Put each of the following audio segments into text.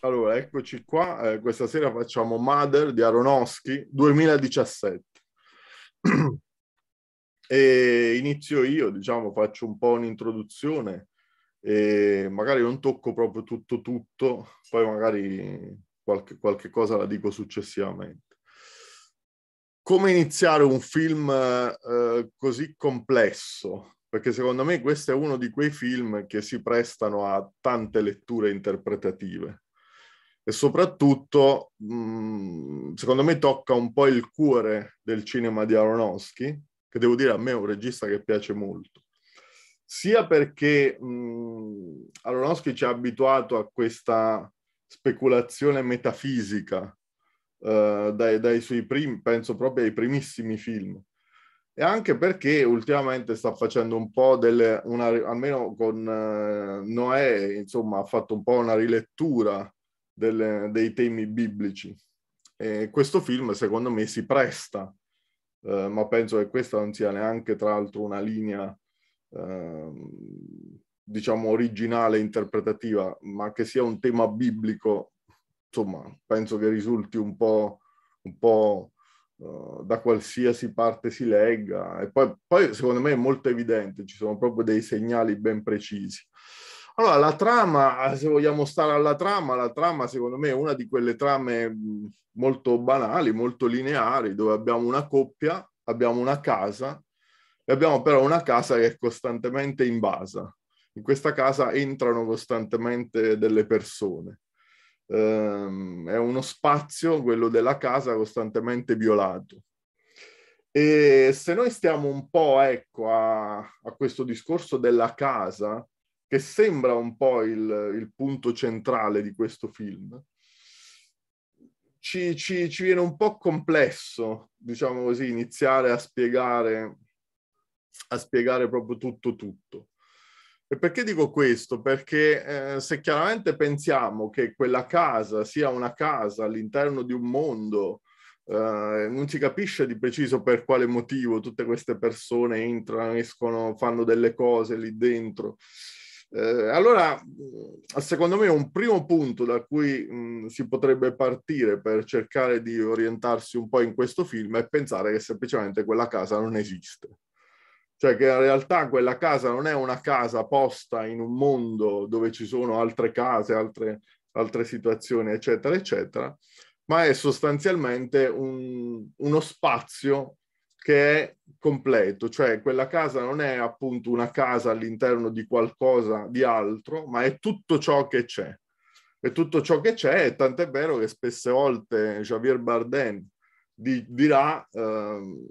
Allora, eccoci qua. Eh, questa sera facciamo Mother di Aronofsky 2017. e inizio io, diciamo, faccio un po' un'introduzione e magari non tocco proprio tutto tutto, poi magari qualche, qualche cosa la dico successivamente. Come iniziare un film eh, così complesso? Perché secondo me questo è uno di quei film che si prestano a tante letture interpretative e soprattutto, mm, secondo me, tocca un po' il cuore del cinema di Aronofsky, che devo dire a me è un regista che piace molto, sia perché mm, Aronofsky ci ha abituato a questa speculazione metafisica eh, dai, dai suoi primi, penso proprio ai primissimi film, e anche perché ultimamente sta facendo un po' delle, una, almeno con eh, Noè, insomma, ha fatto un po' una rilettura delle, dei temi biblici. E questo film, secondo me, si presta, eh, ma penso che questa non sia neanche, tra l'altro, una linea, eh, diciamo, originale, interpretativa, ma che sia un tema biblico, insomma, penso che risulti un po', un po' eh, da qualsiasi parte si legga. E poi, poi, secondo me, è molto evidente, ci sono proprio dei segnali ben precisi. Allora, la trama, se vogliamo stare alla trama, la trama secondo me è una di quelle trame molto banali, molto lineari, dove abbiamo una coppia, abbiamo una casa, e abbiamo però una casa che è costantemente invasa. In questa casa entrano costantemente delle persone. Ehm, è uno spazio, quello della casa, costantemente violato. E se noi stiamo un po', ecco, a, a questo discorso della casa, che sembra un po' il, il punto centrale di questo film, ci, ci, ci, viene un po' complesso, diciamo così, iniziare a spiegare, a spiegare proprio tutto tutto. E perché dico questo? Perché eh, se chiaramente pensiamo che quella casa sia una casa all'interno di un mondo, eh, non si capisce di preciso per quale motivo tutte queste persone entrano, escono, fanno delle cose lì dentro. Eh, allora, mm, secondo me un primo punto da cui mh, mm, si potrebbe partire per cercare di orientarsi un po' in questo film è pensare che semplicemente quella casa non esiste. Cioè che in realtà quella casa non è una casa posta in un mondo dove ci sono altre case, altre, altre situazioni, eccetera, eccetera, ma è sostanzialmente un, uno spazio che è completo, cioè quella casa non è appunto una casa all'interno di qualcosa di altro, ma è tutto ciò che c'è. E tutto ciò che c'è, tant'è vero che spesse volte Javier Bardem di, dirà eh,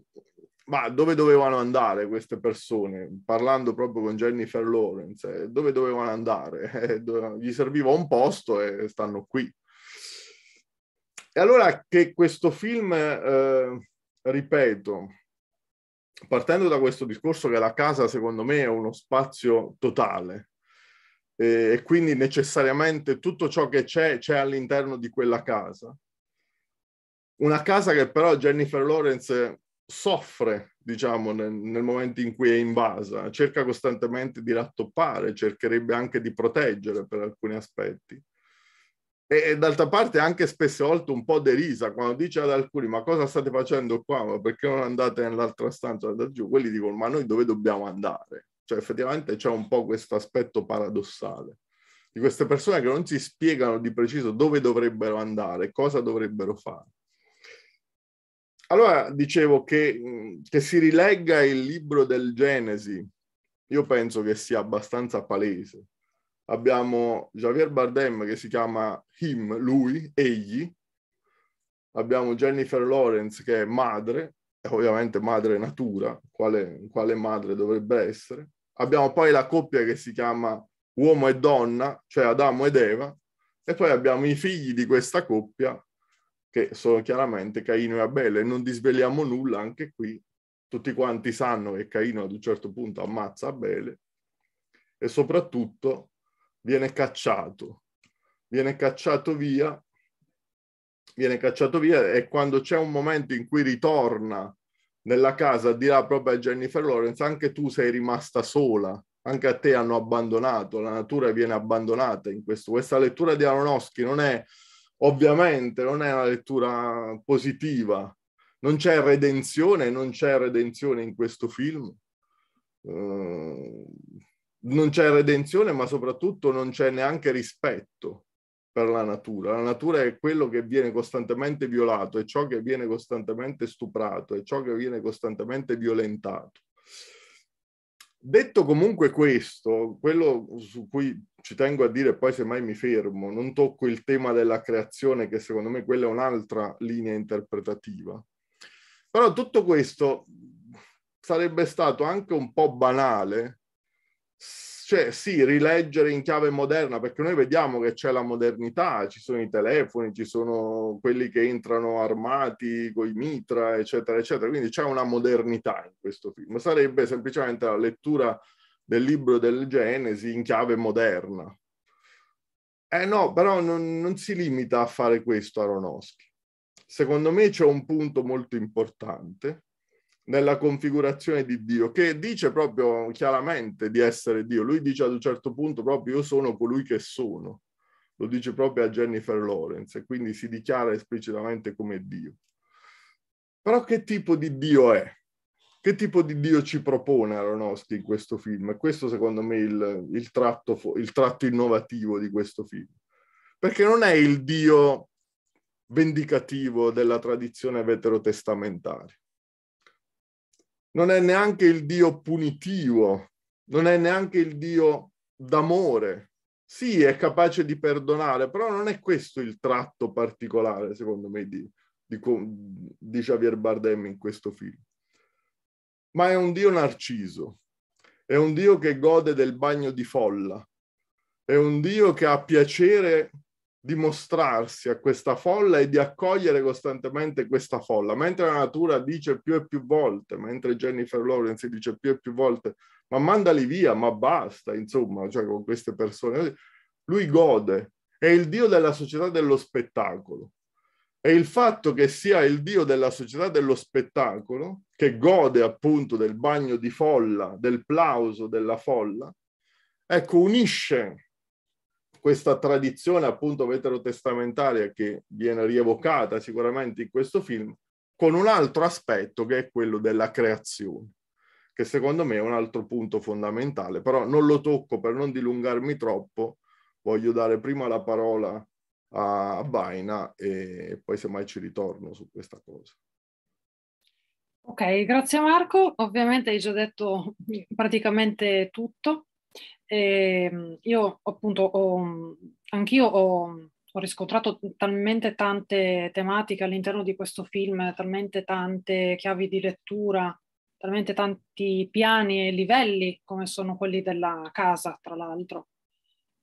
ma dove dovevano andare queste persone, parlando proprio con Jennifer Lawrence, eh, dove dovevano andare? Eh, gli serviva un posto e stanno qui. E allora che questo film, eh, ripeto, partendo da questo discorso che la casa secondo me è uno spazio totale eh, e quindi necessariamente tutto ciò che c'è c'è all'interno di quella casa. Una casa che però Jennifer Lawrence soffre, diciamo, nel, nel momento in cui è invasa, cerca costantemente di rattoppare, cercherebbe anche di proteggere per alcuni aspetti e, d'altra parte anche spesso volte un po' derisa quando dice ad alcuni ma cosa state facendo qua ma perché non andate nell'altra stanza da giù quelli dicono ma noi dove dobbiamo andare cioè effettivamente c'è un po' questo aspetto paradossale di queste persone che non si spiegano di preciso dove dovrebbero andare cosa dovrebbero fare allora dicevo che, che si rilegga il libro del Genesi io penso che sia abbastanza palese abbiamo Javier Bardem che si chiama Him, lui, egli, abbiamo Jennifer Lawrence che è madre, è ovviamente madre natura, quale, quale madre dovrebbe essere, abbiamo poi la coppia che si chiama uomo e donna, cioè Adamo ed Eva, e poi abbiamo i figli di questa coppia che sono chiaramente Caino e Abele, non disveliamo nulla anche qui, tutti quanti sanno che Caino ad un certo punto ammazza Abele e soprattutto viene cacciato, viene cacciato via, viene cacciato via e quando c'è un momento in cui ritorna nella casa dirà proprio a Jennifer Lawrence anche tu sei rimasta sola, anche a te hanno abbandonato, la natura viene abbandonata in questo. Questa lettura di Aronofsky non è, ovviamente, non è una lettura positiva, non c'è redenzione, non c'è redenzione in questo film. Uh, non c'è redenzione, ma soprattutto non c'è neanche rispetto per la natura. La natura è quello che viene costantemente violato, è ciò che viene costantemente stuprato, è ciò che viene costantemente violentato. Detto comunque questo, quello su cui ci tengo a dire, poi semmai mi fermo, non tocco il tema della creazione, che secondo me quella è un'altra linea interpretativa. Però tutto questo sarebbe stato anche un po' banale cioè sì, rileggere in chiave moderna, perché noi vediamo che c'è la modernità, ci sono i telefoni, ci sono quelli che entrano armati con i mitra, eccetera, eccetera. Quindi c'è una modernità in questo film. Sarebbe semplicemente la lettura del libro del Genesi in chiave moderna. Eh no, però non, non si limita a fare questo Aronofsky. Secondo me c'è un punto molto importante nella configurazione di Dio, che dice proprio chiaramente di essere Dio. Lui dice ad un certo punto proprio io sono colui che sono. Lo dice proprio a Jennifer Lawrence e quindi si dichiara esplicitamente come Dio. Però che tipo di Dio è? Che tipo di Dio ci propone Aronofsky in questo film? E questo secondo me è il, il, tratto, il tratto innovativo di questo film. Perché non è il Dio vendicativo della tradizione veterotestamentare non è neanche il Dio punitivo, non è neanche il Dio d'amore. Sì, è capace di perdonare, però non è questo il tratto particolare, secondo me, di, di, di Javier Bardem in questo film. Ma è un Dio narciso, è un Dio che gode del bagno di folla, è un Dio che ha piacere di mostrarsi a questa folla e di accogliere costantemente questa folla, mentre la natura dice più e più volte, mentre Jennifer Lawrence dice più e più volte, ma mandali via, ma basta, insomma, cioè con queste persone, lui gode, è il dio della società dello spettacolo. E il fatto che sia il dio della società dello spettacolo, che gode appunto del bagno di folla, del plauso della folla, ecco, unisce questa tradizione appunto veterotestamentaria che viene rievocata sicuramente in questo film, con un altro aspetto che è quello della creazione, che secondo me è un altro punto fondamentale, però non lo tocco per non dilungarmi troppo, voglio dare prima la parola a Baina e poi semmai ci ritorno su questa cosa. Ok, grazie Marco. Ovviamente hai già detto praticamente tutto. E ehm, io appunto ho, anch'io ho, ho riscontrato talmente tante tematiche all'interno di questo film, talmente tante chiavi di lettura, talmente tanti piani e livelli come sono quelli della casa, tra l'altro,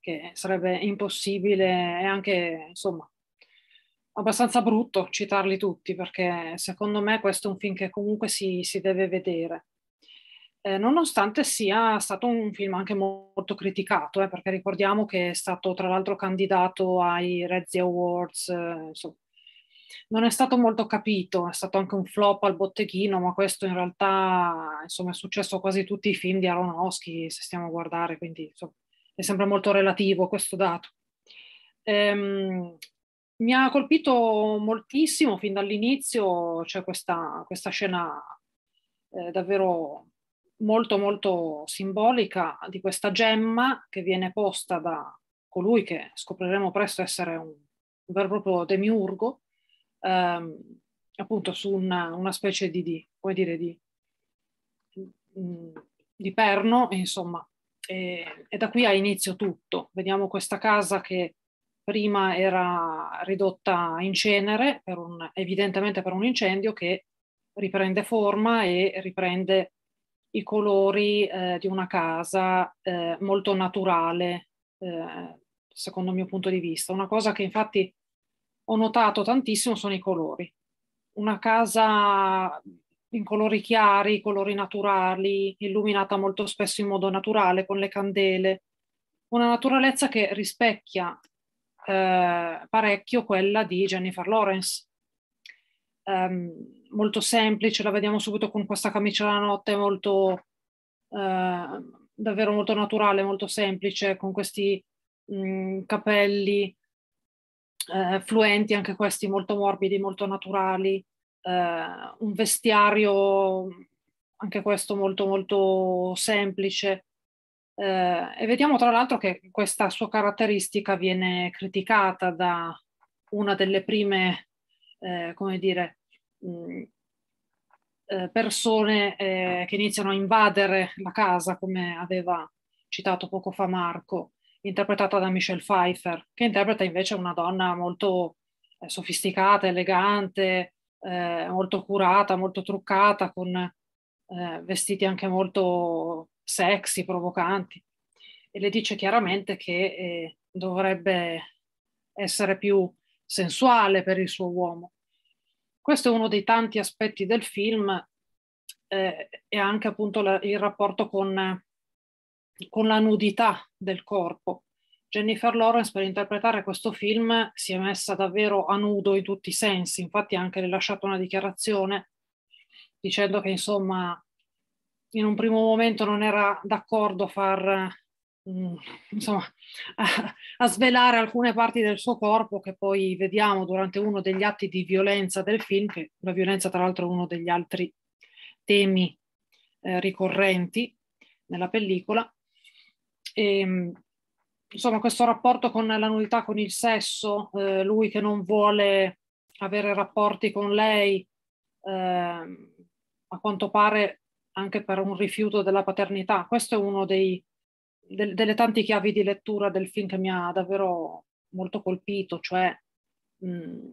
che sarebbe impossibile e anche, insomma, abbastanza brutto citarli tutti, perché secondo me questo è un film che comunque si, si deve vedere eh, nonostante sia stato un film anche molto criticato, eh, perché ricordiamo che è stato tra l'altro candidato ai Rezzi Awards, eh, insomma, non è stato molto capito, è stato anche un flop al botteghino, ma questo in realtà insomma, è successo a quasi tutti i film di Aronofsky, se stiamo a guardare, quindi insomma, è sempre molto relativo questo dato. Ehm, mi ha colpito moltissimo fin dall'inizio, c'è cioè questa, questa, scena eh, davvero molto molto simbolica di questa gemma che viene posta da colui che scopriremo presto essere un, un vero e proprio demiurgo, ehm, appunto su una, una specie di, di, come dire, di, di perno, insomma, e, e, da qui ha inizio tutto. Vediamo questa casa che prima era ridotta in cenere, per un, evidentemente per un incendio, che riprende forma e riprende i colori eh, di una casa eh, molto naturale, eh, secondo il mio punto di vista. Una cosa che infatti ho notato tantissimo sono i colori. Una casa in colori chiari, colori naturali, illuminata molto spesso in modo naturale con le candele, una naturalezza che rispecchia eh, parecchio quella di Jennifer Lawrence. Um, molto semplice, la vediamo subito con questa camicia da notte molto, eh, davvero molto naturale, molto semplice, con questi mh, mm, capelli eh, fluenti, anche questi molto morbidi, molto naturali, eh, un vestiario anche questo molto molto semplice. Eh, e vediamo tra l'altro che questa sua caratteristica viene criticata da una delle prime, eh, come dire, eh, persone eh, che iniziano a invadere la casa, come aveva citato poco fa Marco, interpretata da Michelle Pfeiffer, che interpreta invece una donna molto eh, sofisticata, elegante, eh, molto curata, molto truccata, con eh, vestiti anche molto sexy, provocanti. E le dice chiaramente che eh, dovrebbe essere più sensuale per il suo uomo questo è uno dei tanti aspetti del film eh, e anche appunto la, il rapporto con, con la nudità del corpo. Jennifer Lawrence per interpretare questo film si è messa davvero a nudo in tutti i sensi, infatti ha anche rilasciato una dichiarazione dicendo che insomma in un primo momento non era d'accordo far Mm, insomma, a, a, svelare alcune parti del suo corpo che poi vediamo durante uno degli atti di violenza del film, che la violenza tra l'altro è uno degli altri temi eh, ricorrenti nella pellicola. E, ehm, insomma, questo rapporto con la nullità, con il sesso, eh, lui che non vuole avere rapporti con lei, eh, a quanto pare anche per un rifiuto della paternità. Questo è uno dei de- delle tante chiavi di lettura del film che mi ha davvero molto colpito, cioè mh,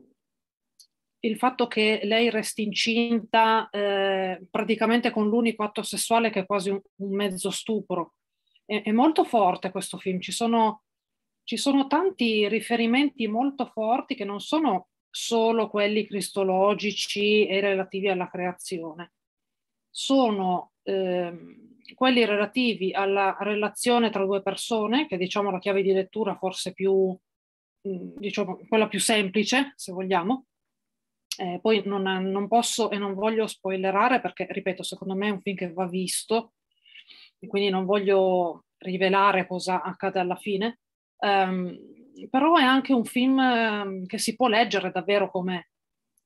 il fatto che lei resti incinta eh, praticamente con l'unico atto sessuale che è quasi un, un mezzo stupro. È, è, molto forte questo film, ci sono, ci sono tanti riferimenti molto forti che non sono solo quelli cristologici e relativi alla creazione, sono Ehm, quelli relativi alla relazione tra due persone, che è, diciamo la chiave di lettura forse più, mm, diciamo, quella più semplice, se vogliamo. Eh, poi non, non, posso e non voglio spoilerare perché, ripeto, secondo me è un film che va visto, quindi non voglio rivelare cosa accade alla fine. Um, però è anche un film ehm, che si può leggere davvero come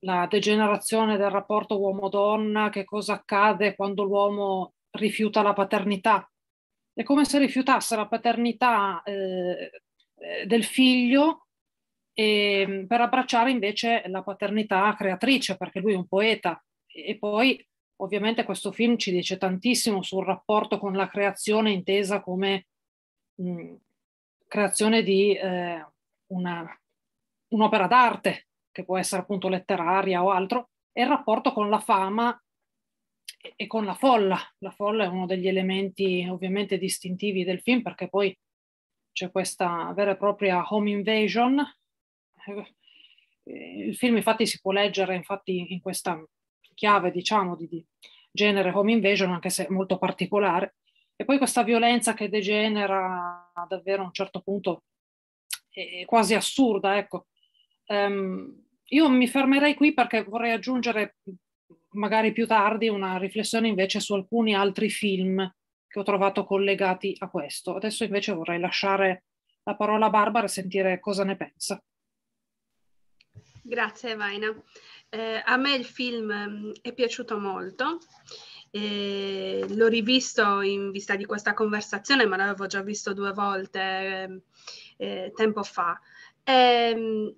la degenerazione del rapporto uomo-donna, che cosa accade quando l'uomo rifiuta la paternità. È come se rifiutasse la paternità eh, eh del figlio e, ehm, per abbracciare invece la paternità creatrice, perché lui è un poeta. E poi ovviamente questo film ci dice tantissimo sul rapporto con la creazione intesa come mh, creazione di eh, una, un'opera d'arte, che può essere appunto letteraria o altro, è il rapporto con la fama e, con la folla. La folla è uno degli elementi ovviamente distintivi del film perché poi c'è questa vera e propria home invasion. Eh, il film infatti si può leggere infatti in questa chiave diciamo di, di genere home invasion anche se molto particolare e poi questa violenza che degenera davvero a un certo punto è quasi assurda ecco Um, io mi fermerei qui perché vorrei aggiungere magari più tardi una riflessione invece su alcuni altri film che ho trovato collegati a questo. Adesso invece vorrei lasciare la parola a Barbara e sentire cosa ne pensa. Grazie Vaina. Eh, a me il film mm, è piaciuto molto. Eh, l'ho rivisto in vista di questa conversazione, ma l'avevo già visto due volte ehm, eh, tempo fa. E, ehm,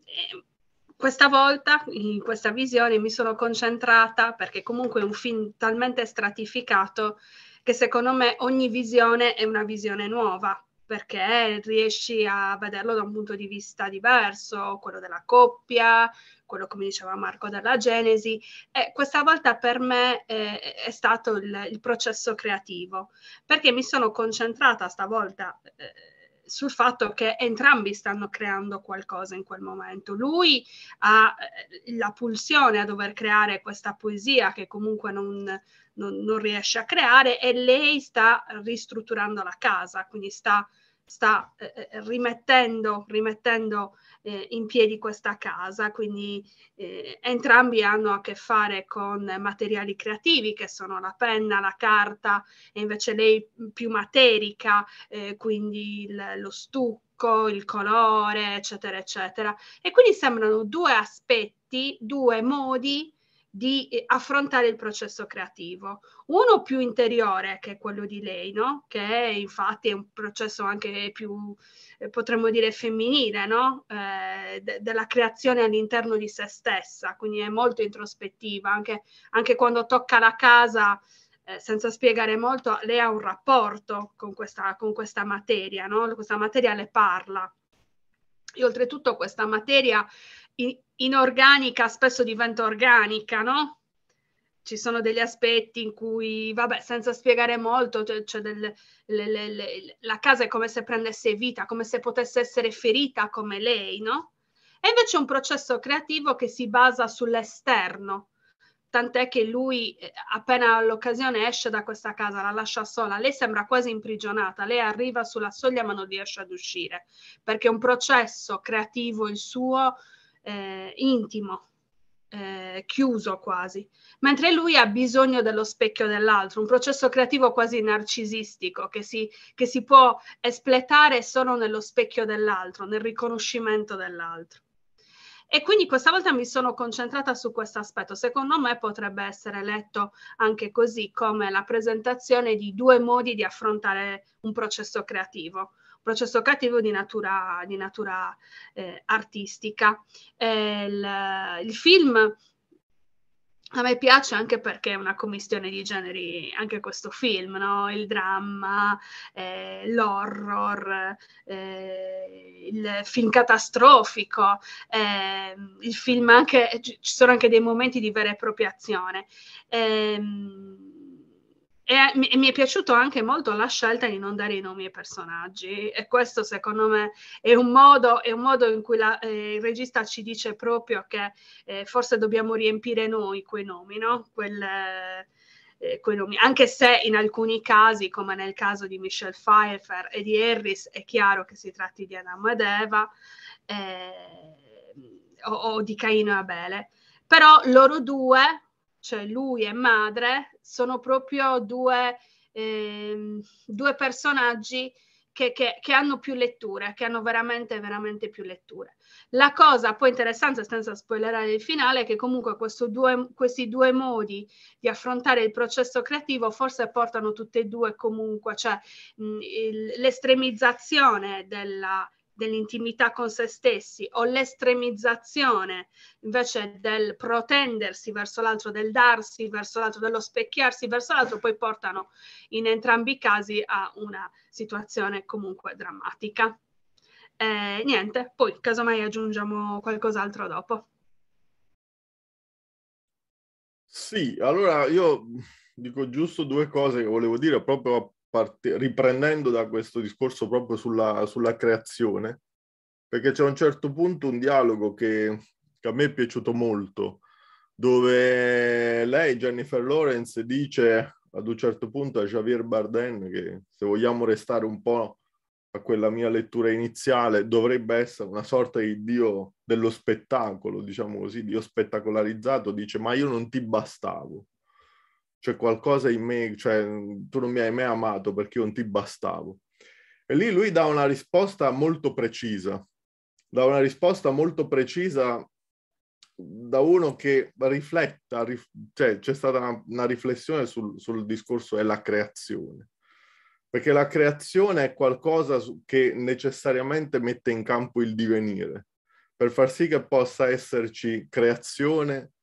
questa volta in questa visione mi sono concentrata perché comunque è un film talmente stratificato che secondo me ogni visione è una visione nuova perché riesci a vederlo da un punto di vista diverso, quello della coppia, quello come diceva Marco della Genesi. E questa volta per me eh, è stato il, il, processo creativo, perché mi sono concentrata stavolta eh, sul fatto che entrambi stanno creando qualcosa in quel momento. Lui ha eh, la pulsione a dover creare questa poesia che comunque non, non, non riesce a creare e lei sta ristrutturando la casa, quindi sta sta eh, eh, rimettendo, rimettendo eh, in piedi questa casa, quindi eh, entrambi hanno a che fare con materiali creativi che sono la penna, la carta e invece lei più materica, eh, quindi il, lo stucco, il colore, eccetera, eccetera. E quindi sembrano due aspetti, due modi di eh, affrontare il processo creativo. Uno più interiore, che è quello di lei, no? che è, infatti è un processo anche più, eh, potremmo dire, femminile, no? eh, de- della creazione all'interno di se stessa, quindi è molto introspettiva, anche, anche quando tocca la casa. Eh, senza spiegare molto, lei ha un rapporto con questa, con questa materia, no? questa materia le parla. E oltretutto questa materia in, inorganica spesso diventa organica, no? Ci sono degli aspetti in cui, vabbè, senza spiegare molto, cioè, cioè del, le, le, le, la casa è come se prendesse vita, come se potesse essere ferita come lei, no? E invece è un processo creativo che si basa sull'esterno, tant'è che lui eh, appena l'occasione esce da questa casa, la lascia sola, lei sembra quasi imprigionata, lei arriva sulla soglia ma non riesce ad uscire, perché è un processo creativo il suo eh, intimo, eh, chiuso quasi, mentre lui ha bisogno dello specchio dell'altro, un processo creativo quasi narcisistico che si, che si può espletare solo nello specchio dell'altro, nel riconoscimento dell'altro. E quindi questa volta mi sono concentrata su questo aspetto. Secondo me potrebbe essere letto anche così come la presentazione di due modi di affrontare un processo creativo processo creativo di natura, di natura eh, artistica. Eh, il, il, film a me piace anche perché è una commissione di generi, anche questo film, no? il dramma, eh, l'horror, eh, il film catastrofico, ehm, il film anche, ci sono anche dei momenti di vera e propria azione. Ehm, e eh, mi, mi, è piaciuto anche molto la scelta di non dare i nomi ai personaggi e questo secondo me è un modo, è un modo in cui la, eh, il regista ci dice proprio che eh, forse dobbiamo riempire noi quei nomi, no? Quelle, eh, eh, quei nomi. anche se in alcuni casi, come nel caso di Michelle Pfeiffer e di Harris, è chiaro che si tratti di Adamo ed Eva eh, o, o di Caino e Abele, però loro due cioè lui e madre, sono proprio due, ehm, due personaggi che, che, che, hanno più letture, che hanno veramente, veramente più letture. La cosa poi interessante, senza spoilerare il finale, è che comunque due, questi due modi di affrontare il processo creativo forse portano tutte e due comunque, cioè mh, il, l'estremizzazione della, dell'intimità con se stessi o l'estremizzazione invece del protendersi verso l'altro, del darsi verso l'altro, dello specchiarsi verso l'altro, poi portano in entrambi i casi a una situazione comunque drammatica. Eh, niente, poi casomai aggiungiamo qualcos'altro dopo. Sì, allora io dico giusto due cose che volevo dire proprio a part- riprendendo da questo discorso proprio sulla, sulla creazione, perché c'è a un certo punto un dialogo che, che a me è piaciuto molto, dove lei, Jennifer Lawrence, dice ad un certo punto a Javier Barden che se vogliamo restare un po' a quella mia lettura iniziale, dovrebbe essere una sorta di Dio dello spettacolo, diciamo così, Dio spettacolarizzato, dice ma io non ti bastavo c'è qualcosa in me, cioè mhmm, tu non mi hai mai amato perché io non ti bastavo. E lì lui dà una risposta molto precisa, dà una risposta molto precisa da uno che rifletta, rif- cioè c'è stata una, una riflessione sul, sul discorso la creazione perché la creazione è qualcosa che necessariamente mette in campo il divenire. Per far sì che possa esserci creazione,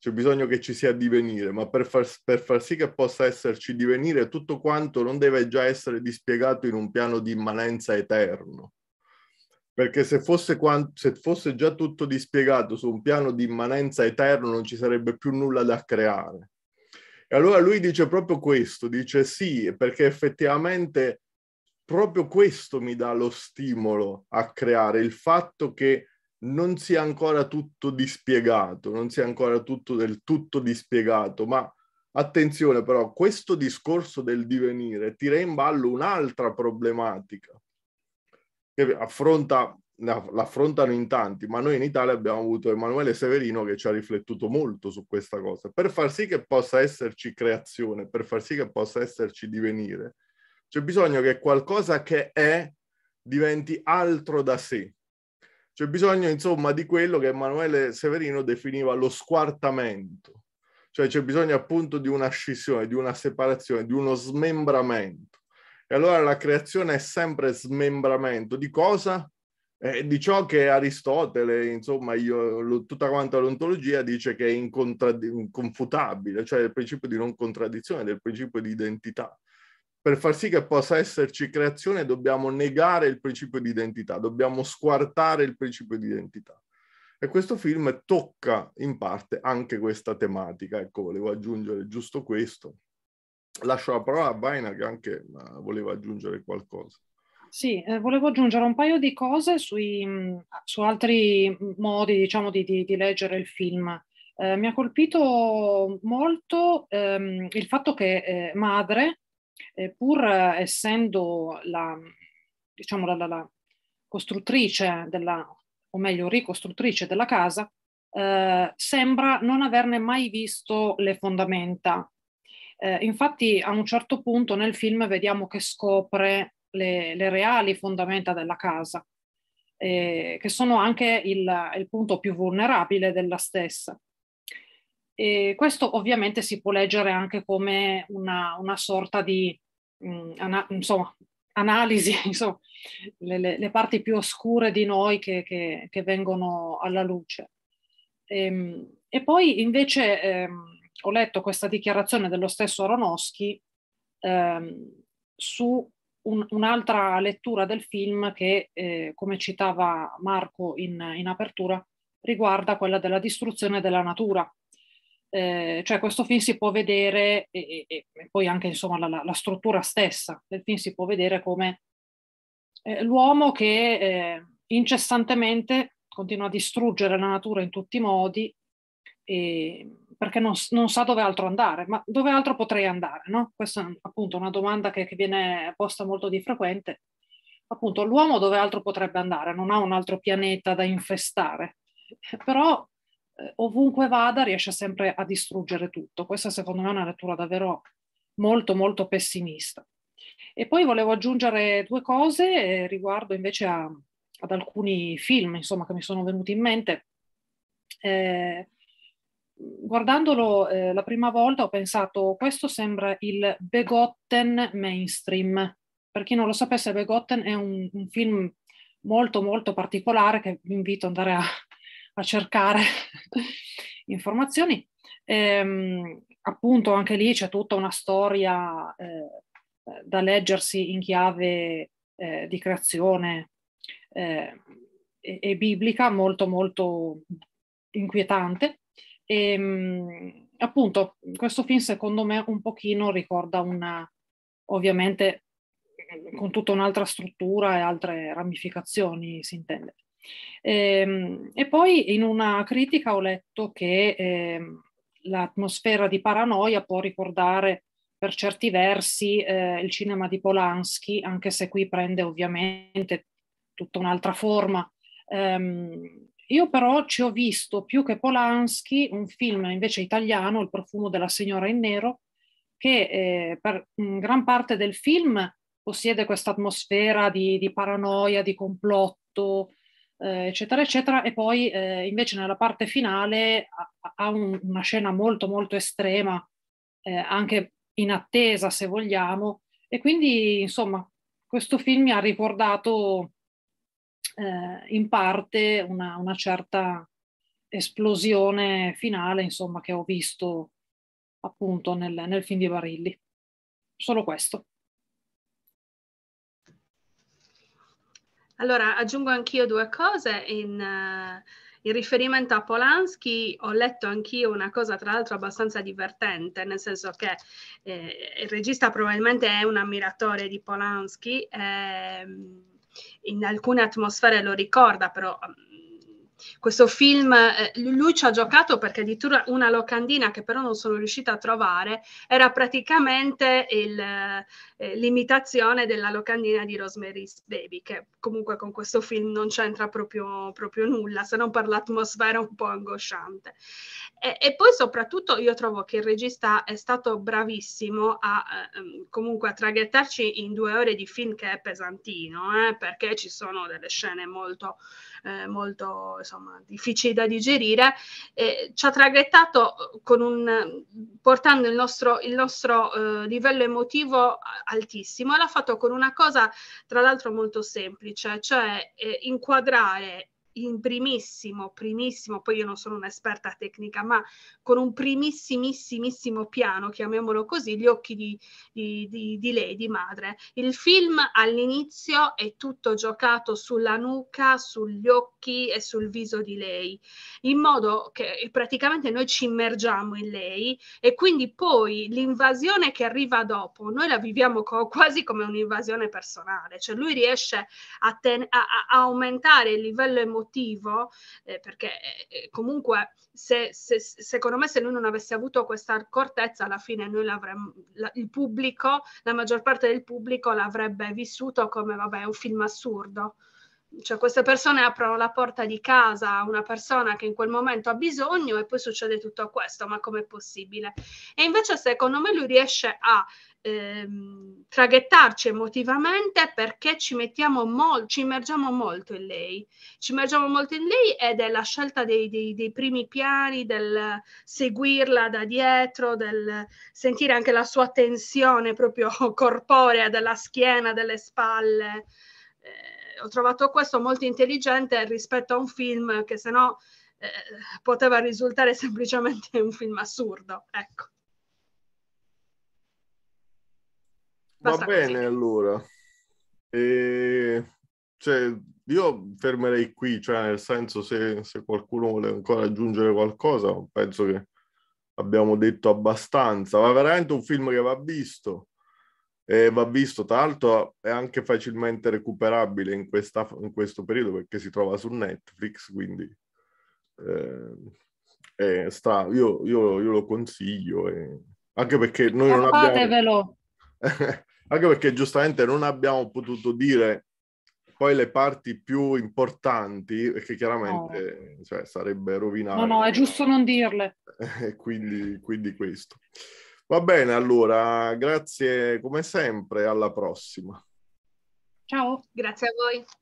c'è bisogno che ci sia divenire, ma per far, per far, sì che possa esserci divenire, tutto quanto non deve già essere dispiegato in un piano di immanenza eterno. Perché se fosse, se fosse già tutto dispiegato su un piano di immanenza eterno non ci sarebbe più nulla da creare. E allora lui dice proprio questo, dice sì, perché effettivamente proprio questo mi dà lo stimolo a creare, il fatto che non sia ancora tutto dispiegato, non sia ancora tutto del tutto dispiegato, ma attenzione però, questo discorso del divenire tira in ballo un'altra problematica che affronta, l'affrontano in tanti, ma noi in Italia abbiamo avuto Emanuele Severino che ci ha riflettuto molto su questa cosa, per far sì che possa esserci creazione, per far sì che possa esserci divenire, c'è bisogno che qualcosa che è diventi altro da sé c'è bisogno, insomma, di quello che Emanuele Severino definiva lo squartamento, cioè c'è bisogno appunto di una scissione, di una separazione, di uno smembramento. E allora la creazione è sempre smembramento di cosa? Eh, di ciò che Aristotele, insomma, io, lo, tutta quanta l'ontologia dice che è inconfutabile, cioè il principio di non contraddizione, del principio di identità per far sì che possa esserci creazione dobbiamo negare il principio di identità, dobbiamo squartare il principio di identità. E questo film tocca in parte anche questa tematica, ecco, volevo aggiungere giusto questo. Lascio la parola a Vaina che anche voleva aggiungere qualcosa. Sì, eh, volevo aggiungere un paio di cose sui, mm, su altri modi diciamo, di, di, di leggere il film. Eh, mi ha colpito molto ehm, il fatto che eh, Madre, eh, pur eh, essendo la, diciamo, la, la, la costruttrice della, o meglio ricostruttrice della casa, eh, sembra non averne mai visto le fondamenta. Eh, infatti a un certo punto nel film vediamo che scopre le, le reali fondamenta della casa, eh, che sono anche il, il punto più vulnerabile della stessa. E questo ovviamente si può leggere anche come una, una sorta di mh, mm, ana, insomma, analisi, insomma, le, le, le, parti più oscure di noi che, che, che vengono alla luce. E, ehm, e poi invece ehm, ho letto questa dichiarazione dello stesso Aronofsky ehm, su un, un'altra lettura del film che, eh, come citava Marco in, in apertura, riguarda quella della distruzione della natura eh, cioè questo film si può vedere, e, e, e poi anche insomma la, la, struttura stessa del film si può vedere come eh, l'uomo che eh, incessantemente continua a distruggere la natura in tutti i modi perché non, non, sa dove altro andare, ma dove altro potrei andare? No? Questa è appunto una domanda che, che viene posta molto di frequente. Appunto, l'uomo dove altro potrebbe andare? Non ha un altro pianeta da infestare, però eh, ovunque vada riesce sempre a distruggere tutto. Questa secondo me è una lettura davvero molto molto pessimista. E poi volevo aggiungere due cose eh, riguardo invece a, ad alcuni film insomma, che mi sono venuti in mente. Eh, guardandolo eh, la prima volta ho pensato questo sembra il Begotten mainstream. Per chi non lo sapesse, Begotten è un, un film molto molto particolare che vi invito ad andare a, a cercare informazioni. Ehm, appunto anche lì c'è tutta una storia eh, da leggersi in chiave eh, di creazione eh, e, e, biblica molto molto inquietante. E, ehm, appunto questo film secondo me un pochino ricorda una, ovviamente con tutta un'altra struttura e altre ramificazioni si intende. Ehm, e, poi in una critica ho letto che ehm, l'atmosfera di paranoia può ricordare per certi versi eh, il cinema di Polanski, anche se qui prende ovviamente tutta un'altra forma. Um, io però ci ho visto più che Polanski un film invece italiano, Il profumo della signora in nero, che eh, per mm, gran parte del film possiede questa atmosfera di, di paranoia, di complotto, eh, eccetera, eccetera. E poi eh, invece nella parte finale ha, un, una scena molto, molto estrema, eh, anche in attesa, se vogliamo. E quindi, insomma, questo film mi ha ricordato eh, in parte una, una certa esplosione finale, insomma, che ho visto appunto nel, nel film di Barilli. Solo questo. Allora, aggiungo anch'io due cose in, uh, in, riferimento a Polanski. Ho letto anch'io una cosa, tra l'altro, abbastanza divertente, nel senso che eh, il regista probabilmente è un ammiratore di Polanski. Ehm, in alcune atmosfere lo ricorda, però questo film, eh, lui ci ha giocato perché addirittura una locandina che però non sono riuscita a trovare era praticamente il, eh, l'imitazione della locandina di Rosemary's Baby, che comunque con questo film non c'entra proprio, proprio nulla, se non per l'atmosfera un po' angosciante. E, e, poi soprattutto io trovo che il regista è stato bravissimo a eh, comunque a traghettarci in due ore di film che è pesantino, eh, perché ci sono delle scene molto, eh, molto insomma, difficili da digerire. ci ha traghettato eh, un, portando il nostro, il nostro eh, livello emotivo altissimo e l'ha fatto con una cosa tra l'altro molto semplice, cioè eh, inquadrare in primissimo, primissimo, poi io non sono un'esperta tecnica, ma con un primissimissimo piano, chiamiamolo così, gli occhi di, di, di, di lei, di madre. Il film all'inizio è tutto giocato sulla nuca, sugli occhi e sul viso di lei, in modo che praticamente noi ci immergiamo in lei e quindi poi l'invasione che arriva dopo, noi la viviamo co- quasi come un'invasione personale, cioè lui riesce a, ten- a-, a aumentare il livello emotivo emotivo, eh, perché eh, eh, comunque se, se, secondo me se noi non avessi avuto questa accortezza, alla fine noi l'avremmo, la, il pubblico, la maggior parte del pubblico l'avrebbe vissuto come, vabbè, un film assurdo cioè queste persone aprono la porta di casa a una persona che in quel momento ha bisogno e poi succede tutto questo, ma com'è possibile? E invece secondo me lui riesce a ehm, traghettarci emotivamente perché ci mettiamo molto, ci immergiamo molto in lei, ci immergiamo molto in lei ed è la scelta dei, dei, dei primi piani, del seguirla da dietro, del sentire anche la sua tensione proprio corporea della schiena, delle spalle. Eh, ho trovato questo molto intelligente rispetto a un film che se no eh, poteva risultare semplicemente un film assurdo. Ecco. Va bene così. allora. E, cioè, io fermerei qui, cioè, nel senso se, se, qualcuno vuole ancora aggiungere qualcosa, penso che abbiamo detto abbastanza. Ma veramente un film che va visto. E va visto, tra l'altro è anche facilmente recuperabile in, questa, in questo periodo perché si trova su Netflix, quindi eh, è stra- io, io, io, lo consiglio. E... Eh. Anche perché noi non abbiamo... Anche perché giustamente non abbiamo potuto dire poi le parti più importanti, perché chiaramente no. cioè, sarebbe rovinato. No, no, è giusto non dirle. quindi, quindi questo. Va bene, allora, grazie come sempre, alla prossima. Ciao, grazie a voi.